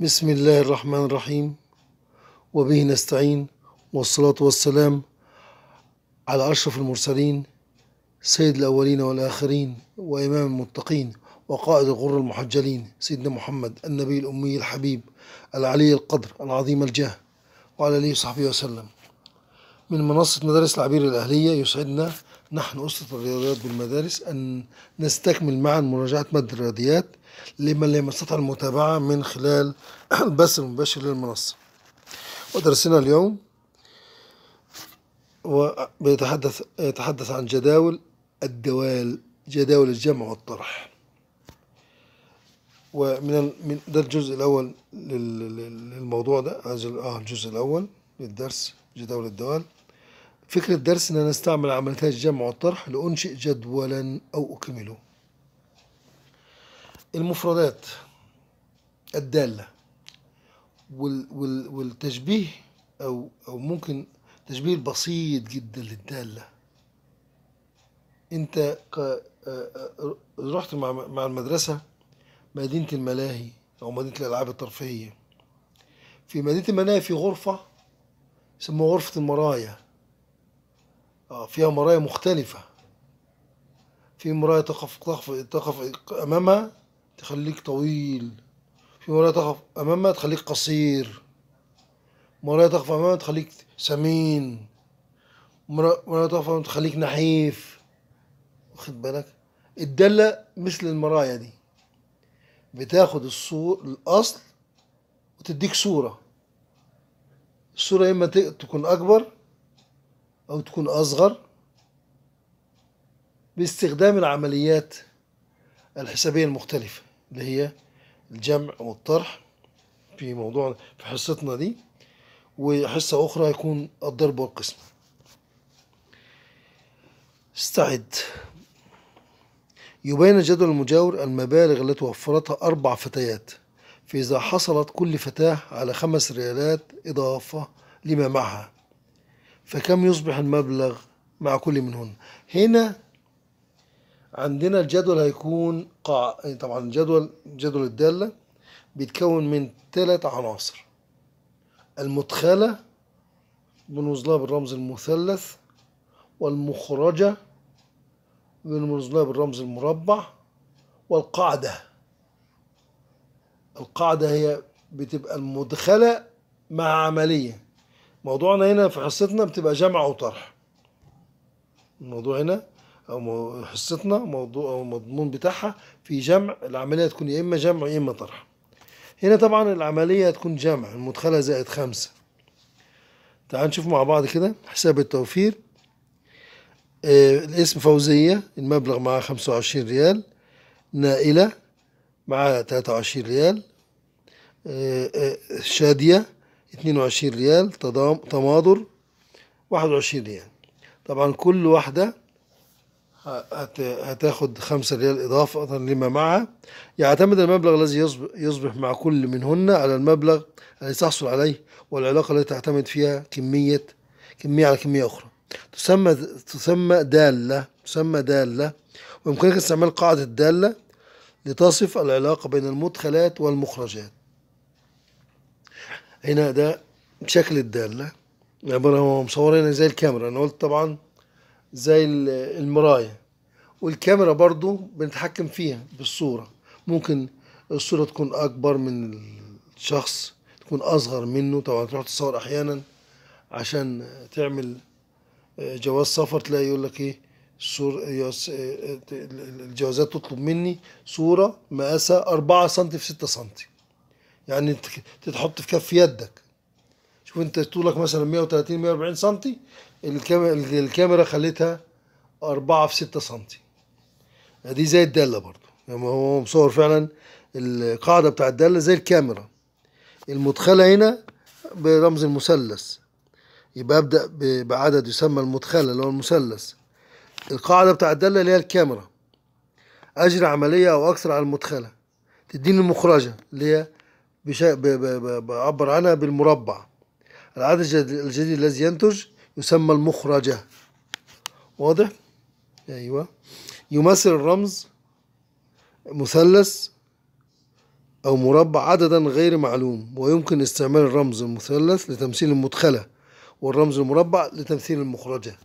بسم الله الرحمن الرحيم وبه نستعين والصلاة والسلام على أشرف المرسلين سيد الأولين والآخرين وإمام المتقين وقائد الغر المحجلين سيدنا محمد النبي الأمي الحبيب العلي القدر العظيم الجاه وعلى آله وصحبه وسلم من منصة مدارس العبير الأهلية يسعدنا نحن أسرة الرياضيات بالمدارس أن نستكمل معا مراجعة مادة الرياضيات لمن لم يستطع المتابعة من خلال البث المباشر للمنصة ودرسنا اليوم وبيتحدث يتحدث عن جداول الدوال جداول الجمع والطرح ومن من ده الجزء الأول للموضوع ده اه الجزء الأول للدرس جداول الدوال فكرة درسنا نستعمل عمليتي الجمع والطرح لأنشئ جدولا أو أكمله المفردات الدالة والتشبيه أو أو ممكن تشبيه بسيط جدا للدالة أنت آه، آه، رحت مع المدرسة مدينة الملاهي أو مدينة الألعاب الترفيهية في مدينة الملاهي في غرفة يسموها غرفة المرايا آه، فيها مرايا مختلفة في مرايا تقف تقف تقف أمامها تخليك طويل في مرايا تقف أمامها تخليك قصير مرايا تقف أمامها تخليك سمين مرايا تقف أمامها تخليك نحيف واخد بالك الدالة مثل المرايا دي بتاخد الصور الأصل وتديك صورة الصورة إما تكون أكبر أو تكون أصغر باستخدام العمليات الحسابية المختلفة اللي هي الجمع والطرح في موضوع في حصتنا دي وحصة أخرى هيكون الضرب والقسم استعد يبين الجدول المجاور المبالغ التي وفرتها أربع فتيات فإذا حصلت كل فتاة على خمس ريالات إضافة لما معها فكم يصبح المبلغ مع كل منهن هنا عندنا الجدول هيكون قاع يعني طبعا الجدول جدول الدالة بيتكون من ثلاث عناصر المدخلة بنوزلها بالرمز المثلث والمخرجة بنوزلها بالرمز المربع والقاعدة القاعدة هي بتبقى المدخلة مع عملية موضوعنا هنا في حصتنا بتبقى جمع وطرح الموضوع هنا او حصتنا موضوع او المضمون بتاعها في جمع العمليه تكون يا اما جمع يا اما طرح هنا طبعا العمليه هتكون جمع المدخله زائد خمسة تعال نشوف مع بعض كده حساب التوفير آه الاسم فوزيه المبلغ معاه 25 ريال نائله معاه 23 ريال آه آه شاديه 22 ريال تماضر 21 ريال طبعا كل واحدة هتاخد 5 ريال إضافة لما معها يعتمد المبلغ الذي يصبح مع كل منهن على المبلغ الذي تحصل عليه والعلاقة التي تعتمد فيها كمية كمية على كمية أخرى تسمى تسمى دالة تسمى دالة ويمكنك استعمال قاعدة الدالة لتصف العلاقة بين المدخلات والمخرجات هنا ده شكل الدالة عبارة هو مصورينها زي الكاميرا أنا قلت طبعا زي المراية والكاميرا برضو بنتحكم فيها بالصورة ممكن الصورة تكون أكبر من الشخص تكون أصغر منه طبعا تروح تصور أحيانا عشان تعمل آه، جواز سفر تلاقي يقول لك إيه صور آه، آه، الجوازات تطلب مني صورة مقاسها أربعة سنتي في ستة سنتي يعني تتحط في كف يدك شوف انت طولك مثلا 130 140 سم الكاميرا خليتها 4 في 6 سم دي زي الداله برضو يعني هو مصور فعلا القاعده بتاع الداله زي الكاميرا المدخله هنا برمز المثلث يبقى ابدا بعدد يسمى المدخله اللي هو المثلث القاعده بتاع الداله اللي هي الكاميرا اجري عمليه او اكثر على المدخله تديني المخرجه اللي هي بعبر عنها بالمربع العدد الجديد الذي ينتج يسمى المخرجة واضح؟ أيوة يمثل الرمز مثلث أو مربع عددا غير معلوم ويمكن استعمال الرمز المثلث لتمثيل المدخلة والرمز المربع لتمثيل المخرجة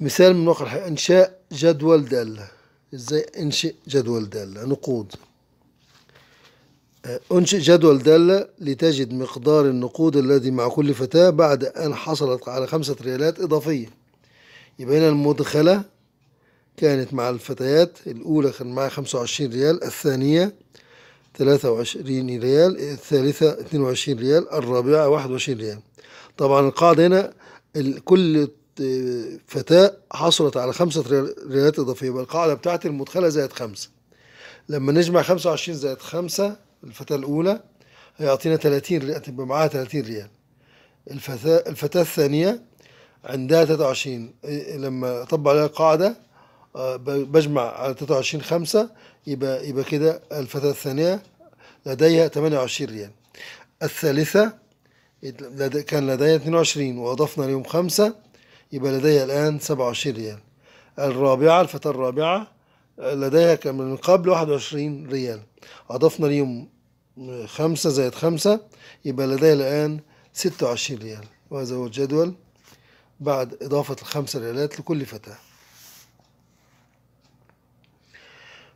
مثال من واقع إنشاء جدول دالة إزاي أنشئ جدول دالة نقود أنشئ جدول دالة لتجد مقدار النقود الذي مع كل فتاة بعد أن حصلت على خمسة ريالات إضافية يبقى هنا المدخلة كانت مع الفتيات الأولى كان معها خمسة وعشرين ريال الثانية ثلاثة وعشرين ريال الثالثة اتنين وعشرين ريال الرابعة واحد وعشرين ريال طبعا القاعدة هنا كل فتاة حصلت على خمسة ريالات إضافية يبقى القاعدة بتاعت المدخلة زائد خمسة لما نجمع خمسة وعشرين زائد خمسة الفتاة الأولى هيعطينا 30 ريال تبقى معاها 30 ريال الفتاة, الفتاة الثانية عندها 23 إيه، لما أطبق عليها القاعدة آه، بجمع على 23 5 يبقى يبقى كده الفتاة الثانية لديها 28 ريال الثالثة كان لديها 22 وأضفنا اليوم خمسة يبقى لديها الآن 27 ريال الرابعة الفتاة الرابعة لديها من قبل 21 ريال أضفنا ليهم خمسة زائد خمسة يبقى لديها الآن 26 ريال وهذا هو الجدول بعد إضافة الخمسة ريالات لكل فتاة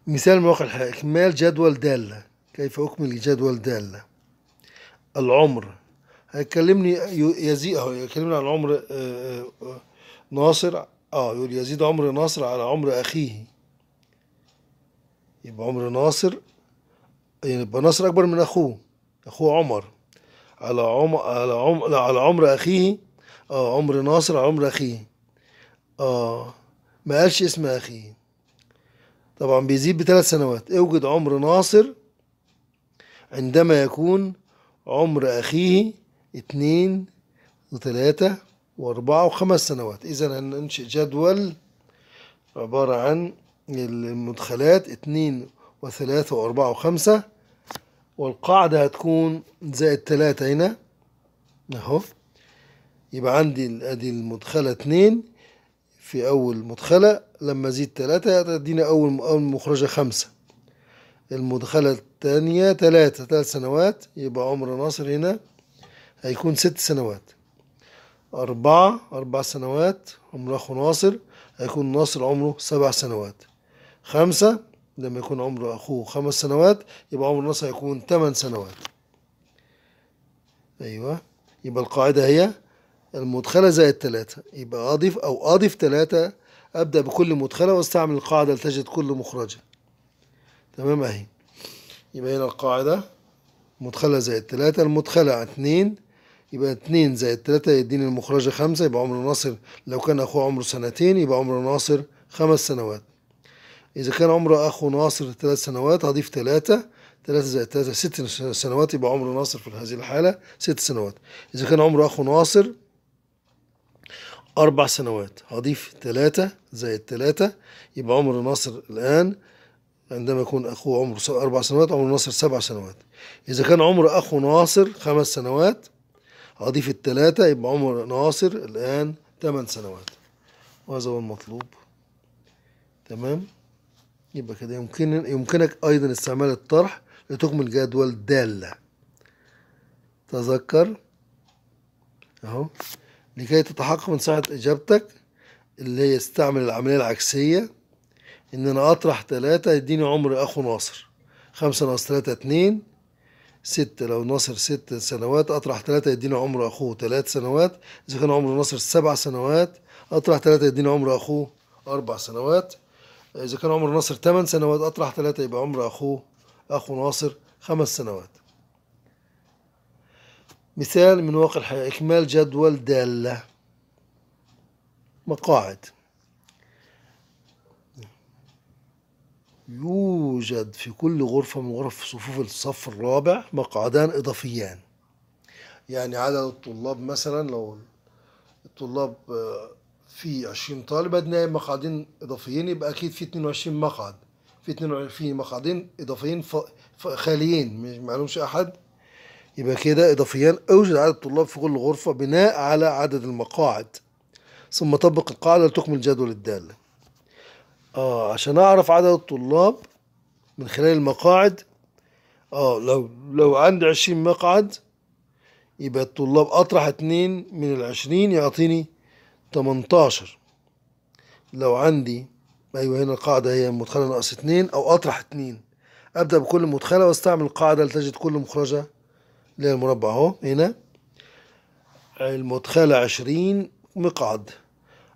مثال مواقع الحياة إكمال جدول دالة كيف أكمل جدول دالة العمر هيكلمني يزيد أهو يكلمني عن عمر آه، آه، آه، ناصر اه يقول يزيد عمر ناصر على عمر أخيه يبقى عمر ناصر يعني يبقى ناصر أكبر من أخوه أخوه عمر على عمر على عمر على عمر أخيه اه عمر ناصر على عمر أخيه اه ما قالش اسم أخيه طبعا بيزيد بثلاث سنوات اوجد عمر ناصر عندما يكون عمر أخيه اتنين وتلاتة وأربعة وخمس سنوات إذا هننشئ جدول عبارة عن المدخلات اتنين وثلاثة وأربعة وخمسة والقاعدة هتكون زائد تلاتة هنا أهو يبقى عندي أدي المدخلة اتنين في أول مدخلة لما أزيد تلاتة تدينا أول أول مخرجة خمسة المدخلة التانية تلاتة تلات سنوات يبقى عمر ناصر هنا هيكون ست سنوات أربعة أربع سنوات عمر أخو ناصر هيكون ناصر عمره سبع سنوات خمسة لما يكون عمر أخوه خمس سنوات يبقى عمر النص هيكون ثمان سنوات أيوة يبقى القاعدة هي المدخلة زائد ثلاثة يبقى أضف أو أضف ثلاثة أبدأ بكل مدخلة واستعمل القاعدة لتجد كل مخرجة تمام أهي يبقى هنا القاعدة مدخلة زائد ثلاثة المدخلة اتنين يبقى اتنين زائد تلاتة يديني المخرجة خمسة يبقى عمر ناصر لو كان أخوه عمره سنتين يبقى عمر ناصر خمس سنوات إذا كان عمر أخو ناصر ثلاث سنوات هضيف ثلاثة ثلاثة زائد ثلاثة ست سنوات يبقى عمر ناصر في هذه الحالة ست سنوات إذا كان عمر أخو ناصر أربع سنوات هضيف ثلاثة زائد ثلاثة يبقى عمر ناصر الآن عندما يكون أخوه عمره أربع سنوات عمر ناصر سبع سنوات إذا كان عمر أخو ناصر خمس سنوات هضيف التلاتة يبقى عمر ناصر الآن تمن سنوات وهذا هو المطلوب تمام يبقى كده يمكن يمكنك أيضا استعمال الطرح لتكمل جدول دالة تذكر أهو لكي تتحقق من صحة إجابتك اللي هي استعمل العملية العكسية إن أنا أطرح تلاتة يديني عمر أخو ناصر خمسة ناقص تلاتة اتنين ستة لو ناصر ست سنوات أطرح تلاتة يديني عمر أخوه تلات سنوات إذا كان عمر ناصر سبع سنوات أطرح تلاتة يديني عمر أخوه أربع سنوات إذا كان عمر ناصر 8 سنوات أطرح 3 يبقى عمر أخوه أخو ناصر خمس سنوات مثال من واقع الحياة إكمال جدول دالة مقاعد يوجد في كل غرفة من غرف صفوف الصف الرابع مقعدان إضافيان يعني عدد الطلاب مثلا لو الطلاب آه، في 20 طالب بدنا مقعدين اضافيين يبقى اكيد في 22 مقعد في 22 مقعدين اضافيين ف... ف... خاليين مش معلومش احد يبقى كده اضافيا اوجد عدد الطلاب في كل غرفه بناء على عدد المقاعد ثم طبق القاعده لتكمل جدول الداله اه عشان اعرف عدد الطلاب من خلال المقاعد اه لو لو عندي 20 مقعد يبقى الطلاب اطرح اتنين من العشرين يعطيني 18 لو عندي ايوه هنا القاعده هي مدخله ناقص 2 او اطرح 2 ابدا بكل مدخله واستعمل القاعده لتجد كل مخرجه للمربع اهو هنا المدخله 20 مقعد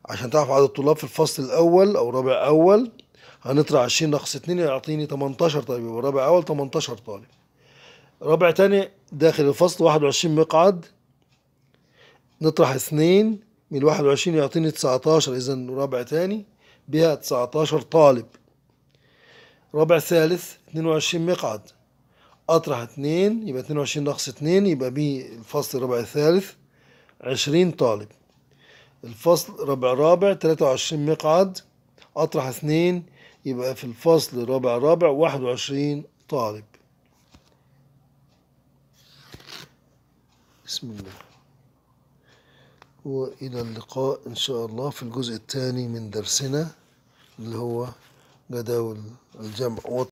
عشان تعرف عدد الطلاب في الفصل الاول او رابع اول هنطرح 20 ناقص 2 يعطيني 18 طالب يبقى رابع اول 18 طالب رابع تاني داخل الفصل 21 مقعد نطرح 2 من 21 يعطيني 19 إذا رابع ثاني بها 19 طالب رابع ثالث 22 مقعد أطرح 2 يبقى 22 ناقص 2 يبقى ب الفصل الرابع الثالث 20 طالب الفصل ربع رابع 23 مقعد أطرح 2 يبقى في الفصل ربع رابع 21 طالب بسم الله وإلى اللقاء إن شاء الله في الجزء الثاني من درسنا اللي هو جداول الجمع